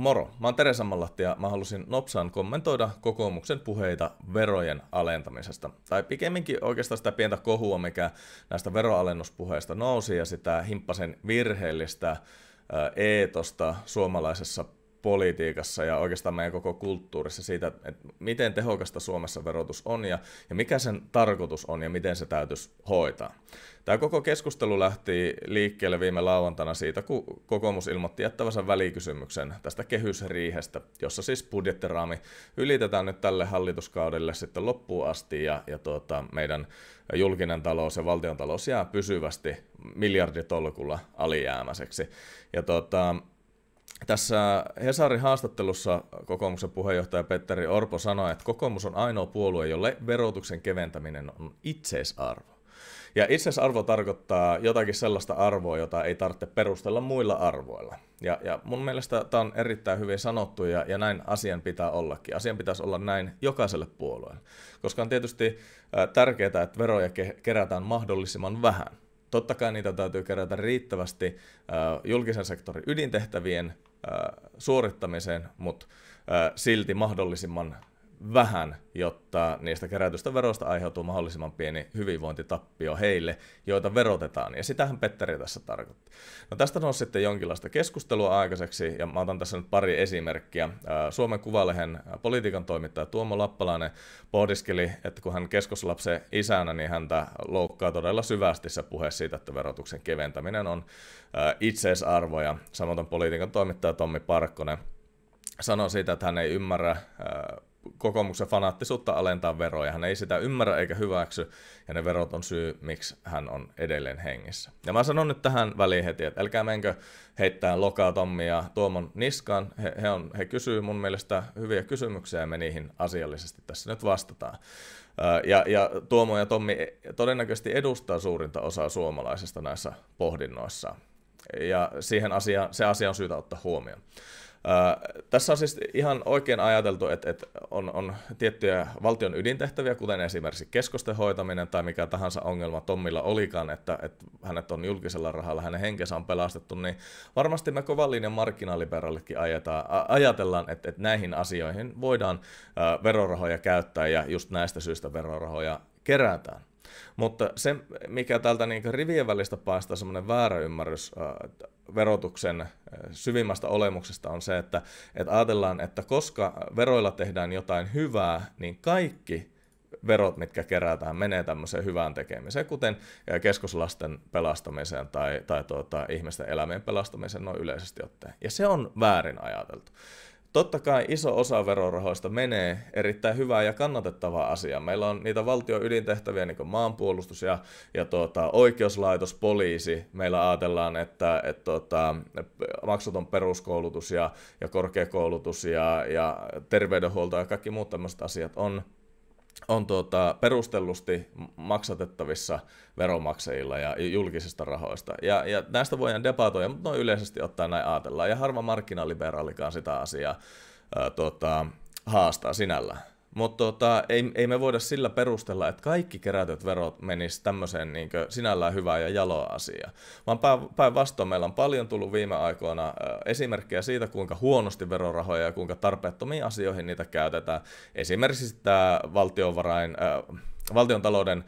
Moro, mä oon Tere Sammanlahti ja mä halusin nopsaan kommentoida kokoomuksen puheita verojen alentamisesta. Tai pikemminkin oikeastaan sitä pientä kohua, mikä näistä veroalennuspuheista nousi ja sitä himppasen virheellistä eetosta suomalaisessa politiikassa ja oikeastaan meidän koko kulttuurissa siitä, että miten tehokasta Suomessa verotus on ja, ja mikä sen tarkoitus on ja miten se täytyisi hoitaa. Tämä koko keskustelu lähti liikkeelle viime lauantaina siitä, kun kokoomus ilmoitti jättävänsä välikysymyksen tästä kehysriihestä, jossa siis budjettiraami ylitetään nyt tälle hallituskaudelle sitten loppuun asti ja, ja tuota, meidän julkinen talous ja valtiontalous jää pysyvästi miljarditolkulla alijäämäiseksi. Ja tuota, tässä Hesarin haastattelussa kokoomuksen puheenjohtaja Petteri Orpo sanoi, että kokoomus on ainoa puolue, jolle verotuksen keventäminen on itseisarvo. Ja itseisarvo tarkoittaa jotakin sellaista arvoa, jota ei tarvitse perustella muilla arvoilla. Ja, ja mun mielestä tämä on erittäin hyvin sanottu ja, ja näin asian pitää ollakin. Asian pitäisi olla näin jokaiselle puolueelle, koska on tietysti tärkeää, että veroja ke- kerätään mahdollisimman vähän – Totta kai niitä täytyy kerätä riittävästi äh, julkisen sektorin ydintehtävien äh, suorittamiseen, mutta äh, silti mahdollisimman vähän, jotta niistä kerätystä veroista aiheutuu mahdollisimman pieni hyvinvointitappio heille, joita verotetaan. Ja sitähän Petteri tässä tarkoitti. No tästä on sitten jonkinlaista keskustelua aikaiseksi, ja mä otan tässä nyt pari esimerkkiä. Suomen Kuvalehen politiikan toimittaja Tuomo Lappalainen pohdiskeli, että kun hän keskoslapsen isänä, niin häntä loukkaa todella syvästi se puhe siitä, että verotuksen keventäminen on itseisarvo, ja samoin politiikan toimittaja Tommi Parkkonen sanoi siitä, että hän ei ymmärrä kokoomuksen fanaattisuutta alentaa veroja. Hän ei sitä ymmärrä eikä hyväksy, ja ne verot on syy, miksi hän on edelleen hengissä. Ja mä sanon nyt tähän väliin heti, että älkää menkö heittää Lokaa, Tommi ja Tuomon niskaan. He, he, on, he kysyy mun mielestä hyviä kysymyksiä, ja me niihin asiallisesti tässä nyt vastataan. Ja, ja Tuomo ja Tommi todennäköisesti edustaa suurinta osaa suomalaisista näissä pohdinnoissaan ja siihen asia, se asia on syytä ottaa huomioon. Ää, tässä on siis ihan oikein ajateltu, että, että on, on tiettyjä valtion ydintehtäviä, kuten esimerkiksi keskusten hoitaminen tai mikä tahansa ongelma Tommilla olikaan, että, että hänet on julkisella rahalla, hänen henkensä on pelastettu, niin varmasti me kovallinen linjan markkinaliberaalitkin ajetaan, a, ajatellaan, että, että näihin asioihin voidaan ö, verorahoja käyttää ja just näistä syistä verorahoja kerätään. Mutta se, mikä täältä niin rivien välistä paistaa semmoinen väärä ymmärrys verotuksen syvimmästä olemuksesta on se, että, että ajatellaan, että koska veroilla tehdään jotain hyvää, niin kaikki verot, mitkä kerätään, menee tämmöiseen hyvään tekemiseen, kuten keskuslasten pelastamiseen tai, tai tuota, ihmisten elämien pelastamiseen noin yleisesti ottaen. Ja se on väärin ajateltu. Totta kai iso osa verorahoista menee erittäin hyvää ja kannatettavaa asiaa. Meillä on niitä valtion ydintehtäviä, niin kuin maanpuolustus ja, ja tuota, oikeuslaitos, poliisi. Meillä ajatellaan, että et, tuota, maksuton peruskoulutus ja, ja korkeakoulutus ja, ja terveydenhuolto ja kaikki muut tämmöiset asiat on on tuota, perustellusti maksatettavissa veromaksajilla ja julkisista rahoista. Ja, ja näistä voidaan debatoida, mutta noin yleisesti ottaen näin ajatellaan. Ja harva markkinaliberaalikaan sitä asiaa ää, tuota, haastaa sinällään. Mutta tota, ei, ei me voida sillä perustella, että kaikki kerätyt verot menis tämmöiseen niin sinällään hyvää ja jaloa asiaa. Vaan päinvastoin meillä on paljon tullut viime aikoina esimerkkejä siitä, kuinka huonosti verorahoja ja kuinka tarpeettomiin asioihin niitä käytetään. Esimerkiksi tämä valtionvarain, äh, valtion talouden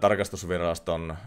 tarkastusviraston äh,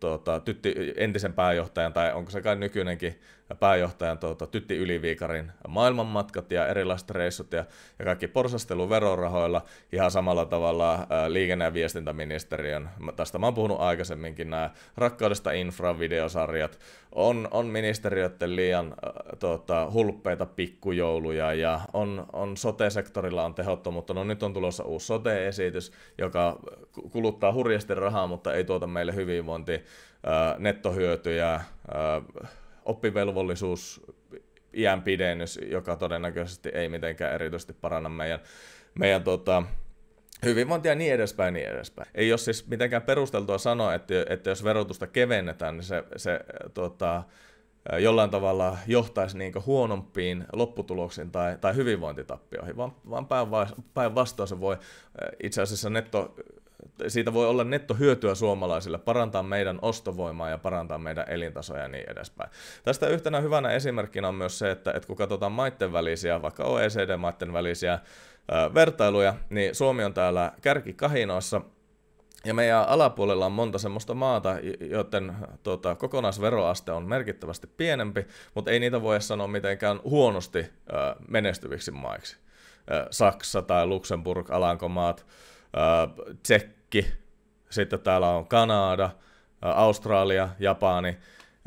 tota, tytti, entisen pääjohtajan, tai onko se kai nykyinenkin pääjohtajan tuota, Tytti Yliviikarin maailmanmatkat ja erilaiset reissut ja, ja kaikki porsastelu verorahoilla ihan samalla tavalla ää, äh, liikenne- ja viestintäministeriön, tästä mä oon puhunut aikaisemminkin, nämä rakkaudesta infravideosarjat on, on ministeriöiden liian ää, äh, tuota, hulppeita pikkujouluja ja on, on sote-sektorilla on tehottomuutta, no nyt on tulossa uusi sote-esitys, joka äh, kuluttaa hurjasti rahaa, mutta ei tuota meille hyvinvointi, ää, nettohyötyjä, ää, oppivelvollisuus iän pidennys, joka todennäköisesti ei mitenkään erityisesti paranna meidän, meidän tota, hyvinvointia ja niin edespäin, niin edespäin. Ei ole siis mitenkään perusteltua sanoa, että, että jos verotusta kevennetään, niin se, se tota, jollain tavalla johtaisi niin huonompiin lopputuloksiin tai, tai hyvinvointitappioihin, vaan, vaan päinvastoin se voi itse asiassa netto siitä voi olla nettohyötyä suomalaisille, parantaa meidän ostovoimaa ja parantaa meidän elintasoja ja niin edespäin. Tästä yhtenä hyvänä esimerkkinä on myös se, että, että kun katsotaan maiden välisiä, vaikka OECD-maiden välisiä ö, vertailuja, niin Suomi on täällä kärkikahinoissa, ja meidän alapuolella on monta semmoista maata, joiden tota, kokonaisveroaste on merkittävästi pienempi, mutta ei niitä voi sanoa mitenkään huonosti ö, menestyviksi maiksi. Ö, Saksa tai Luxemburg, Alankomaat, Tsekki, sitten täällä on Kanada, Australia, Japani,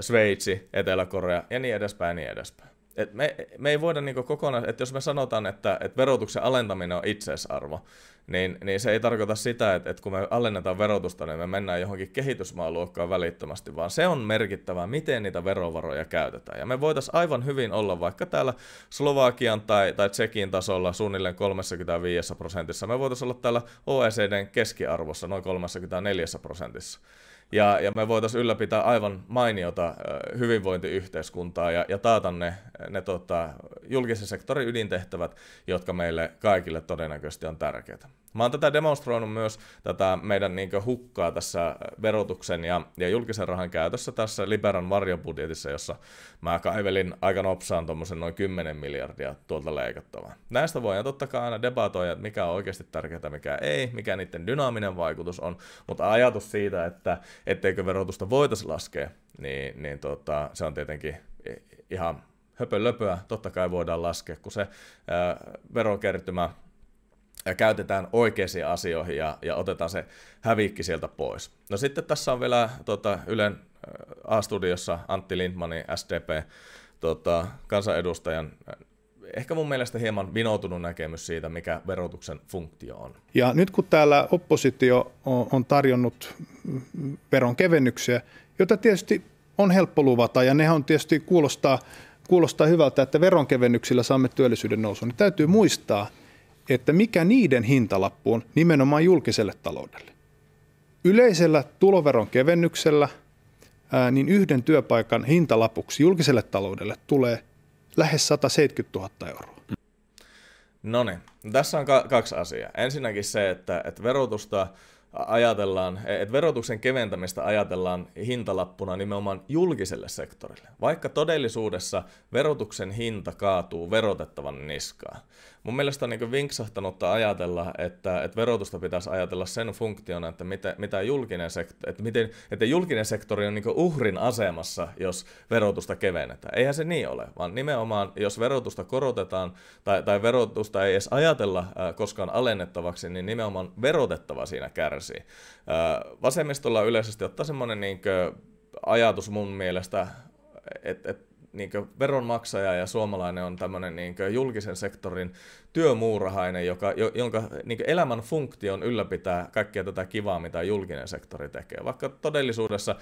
Sveitsi, Etelä-Korea ja niin edespäin ja niin edespäin. Et me, me ei voida niin kokonaan, että jos me sanotaan, että, että verotuksen alentaminen on itseisarvo, niin, niin se ei tarkoita sitä, että, että kun me alennetaan verotusta, niin me mennään johonkin kehitysmaaluokkaan välittömästi, vaan se on merkittävää, miten niitä verovaroja käytetään. Ja me voitaisiin aivan hyvin olla vaikka täällä Slovakian tai, tai Tsekin tasolla suunnilleen 35 prosentissa. Me voitaisiin olla täällä OECDn keskiarvossa noin 34 prosentissa ja, ja me voitaisiin ylläpitää aivan mainiota hyvinvointiyhteiskuntaa ja, ja taata ne, ne tota, julkisen sektorin ydintehtävät, jotka meille kaikille todennäköisesti on tärkeitä. Mä oon tätä demonstroinut myös tätä meidän niin hukkaa tässä verotuksen ja, ja julkisen rahan käytössä tässä Liberan varjobudjetissa, jossa mä kaivelin aika nopsaan tuommoisen noin 10 miljardia tuolta leikattavaa. Näistä voidaan totta kai aina debatoida, että mikä on oikeasti tärkeää, mikä ei, mikä niiden dynaaminen vaikutus on, mutta ajatus siitä, että etteikö verotusta voitaisiin laskea, niin, niin tota, se on tietenkin ihan höpölöpöä, totta kai voidaan laskea, kun se ää, verokertymä ja käytetään oikeisiin asioihin ja, ja otetaan se hävikki sieltä pois. No sitten tässä on vielä tota, Ylen A-studiossa Antti Lindmanin SDP tota, kansanedustajan ehkä mun mielestä hieman vinoutunut näkemys siitä, mikä verotuksen funktio on. Ja nyt kun täällä oppositio on tarjonnut veron kevennyksiä, jota tietysti on helppo luvata ja nehän on tietysti kuulostaa, kuulostaa hyvältä, että veronkevennyksillä saamme työllisyyden nousun, niin täytyy muistaa – että mikä niiden hintalappu on nimenomaan julkiselle taloudelle. Yleisellä tuloveron kevennyksellä niin yhden työpaikan hintalapuksi julkiselle taloudelle tulee lähes 170 000 euroa. No niin, tässä on kaksi asiaa. Ensinnäkin se, että, että verotusta ajatellaan, että verotuksen keventämistä ajatellaan hintalappuna nimenomaan julkiselle sektorille, vaikka todellisuudessa verotuksen hinta kaatuu verotettavan niskaan mun mielestä on niin vinksahtanutta ajatella, että, että verotusta pitäisi ajatella sen funktiona, että mitä, mitä julkinen sektori, että, miten, että julkinen sektori on niin uhrin asemassa, jos verotusta kevennetään. Eihän se niin ole, vaan nimenomaan jos verotusta korotetaan tai, tai verotusta ei edes ajatella äh, koskaan alennettavaksi, niin nimenomaan verotettava siinä kärsii. Äh, vasemmistolla yleisesti ottaa semmoinen niin ajatus mun mielestä, että niin veronmaksaja ja suomalainen on tämmöinen niin julkisen sektorin työmuurahainen, joka, jonka niin elämän on ylläpitää kaikkea tätä kivaa, mitä julkinen sektori tekee. Vaikka todellisuudessa,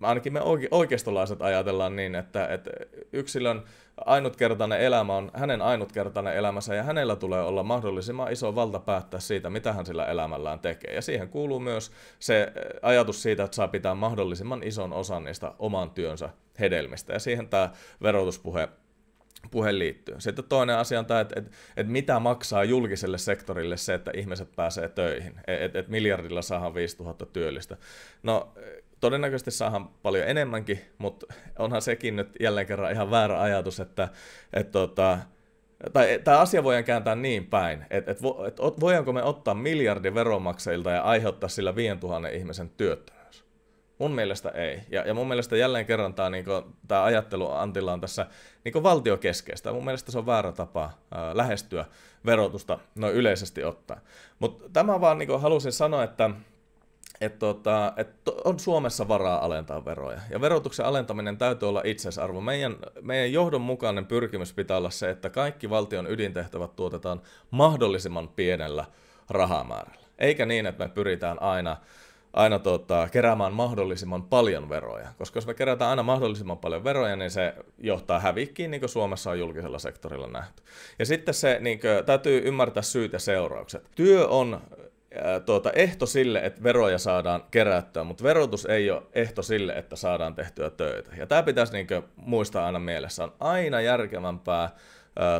ainakin me oikeistolaiset ajatellaan niin, että, että yksilön ainutkertainen elämä on hänen ainutkertainen elämänsä ja hänellä tulee olla mahdollisimman iso valta päättää siitä, mitä hän sillä elämällään tekee. Ja siihen kuuluu myös se ajatus siitä, että saa pitää mahdollisimman ison osan niistä oman työnsä hedelmistä. Ja siihen tämä verotuspuhe puhe liittyy. Sitten toinen asia on tämä, että, että, että mitä maksaa julkiselle sektorille se, että ihmiset pääsee töihin. E, että et miljardilla saadaan 5000 työllistä. No todennäköisesti saadaan paljon enemmänkin, mutta onhan sekin nyt jälleen kerran ihan väärä ajatus, että, että tota, tai tämä asia voidaan kääntää niin päin, että, että voidaanko me ottaa miljardi veronmaksajilta ja aiheuttaa sillä 5000 ihmisen työttömyyden. Mun mielestä ei. Ja, ja mun mielestä jälleen kerran tämä niinku, ajattelu Antilla on tässä niinku valtiokeskeistä. Mun mielestä se on väärä tapa ä, lähestyä verotusta noin yleisesti ottaen. Mutta tämä vaan niinku, halusin sanoa, että et tota, et on Suomessa varaa alentaa veroja. Ja verotuksen alentaminen täytyy olla itseisarvo. Meidän, meidän johdonmukainen pyrkimys pitää olla se, että kaikki valtion ydintehtävät tuotetaan mahdollisimman pienellä rahamäärällä. Eikä niin, että me pyritään aina aina tota, keräämään mahdollisimman paljon veroja. Koska jos me kerätään aina mahdollisimman paljon veroja, niin se johtaa hävikkiin, niin kuin Suomessa on julkisella sektorilla nähty. Ja sitten se niin kuin, täytyy ymmärtää syyt ja seuraukset. Työ on äh, tuota, ehto sille, että veroja saadaan kerättyä, mutta verotus ei ole ehto sille, että saadaan tehtyä töitä. Ja tämä pitäisi niin muistaa aina mielessä. On aina järkevämpää äh,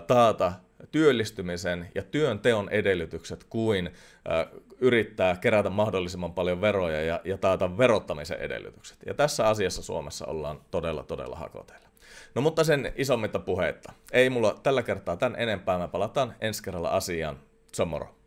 taata työllistymisen ja työnteon edellytykset kuin äh, yrittää kerätä mahdollisimman paljon veroja ja, ja taata verottamisen edellytykset. Ja tässä asiassa Suomessa ollaan todella, todella hakoteilla. No mutta sen isommitta puheitta. Ei mulla tällä kertaa tämän enempää, me palataan ensi kerralla asiaan. Se